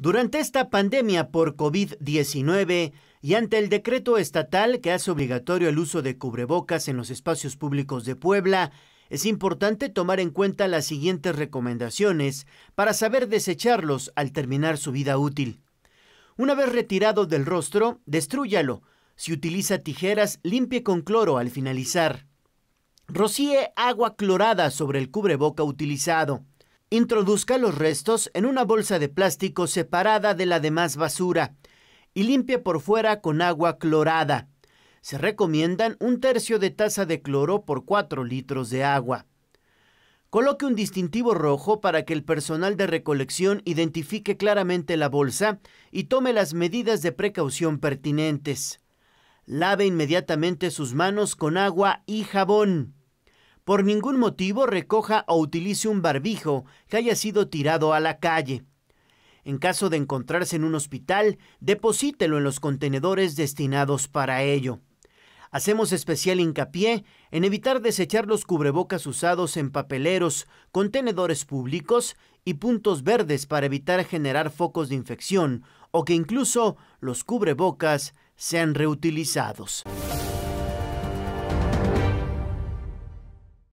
Durante esta pandemia por COVID-19 y ante el decreto estatal que hace obligatorio el uso de cubrebocas en los espacios públicos de Puebla, es importante tomar en cuenta las siguientes recomendaciones para saber desecharlos al terminar su vida útil. Una vez retirado del rostro, destrúyalo. Si utiliza tijeras, limpie con cloro al finalizar. Rocíe agua clorada sobre el cubreboca utilizado. Introduzca los restos en una bolsa de plástico separada de la demás basura y limpie por fuera con agua clorada. Se recomiendan un tercio de taza de cloro por 4 litros de agua. Coloque un distintivo rojo para que el personal de recolección identifique claramente la bolsa y tome las medidas de precaución pertinentes. Lave inmediatamente sus manos con agua y jabón por ningún motivo recoja o utilice un barbijo que haya sido tirado a la calle. En caso de encontrarse en un hospital, deposítelo en los contenedores destinados para ello. Hacemos especial hincapié en evitar desechar los cubrebocas usados en papeleros, contenedores públicos y puntos verdes para evitar generar focos de infección o que incluso los cubrebocas sean reutilizados.